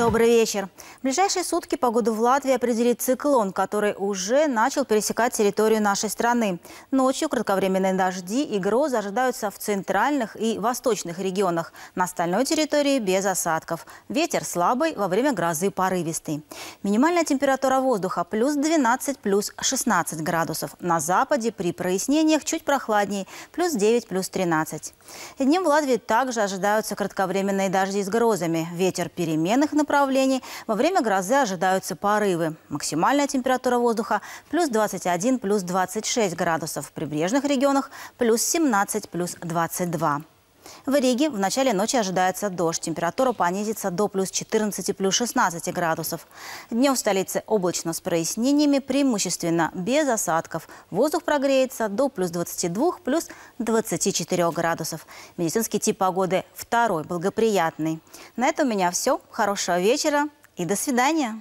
Добрый вечер. В ближайшие сутки погоду в Латвии определит циклон, который уже начал пересекать территорию нашей страны. Ночью кратковременные дожди и грозы ожидаются в центральных и восточных регионах. На остальной территории без осадков. Ветер слабый, во время грозы порывистый. Минимальная температура воздуха плюс 12, плюс 16 градусов. На западе при прояснениях чуть прохладнее, плюс 9, плюс 13. И днем в Латвии также ожидаются кратковременные дожди с грозами. Ветер переменных направлений направлении. Во время грозы ожидаются порывы. Максимальная температура воздуха плюс 21, плюс 26 градусов. В прибрежных регионах плюс 17, плюс 22. В Риге в начале ночи ожидается дождь. Температура понизится до плюс 14, плюс 16 градусов. Днем в столице облачно с прояснениями, преимущественно без осадков. Воздух прогреется до плюс 22, плюс 24 градусов. Медицинский тип погоды второй, благоприятный. На этом у меня все. Хорошего вечера и до свидания.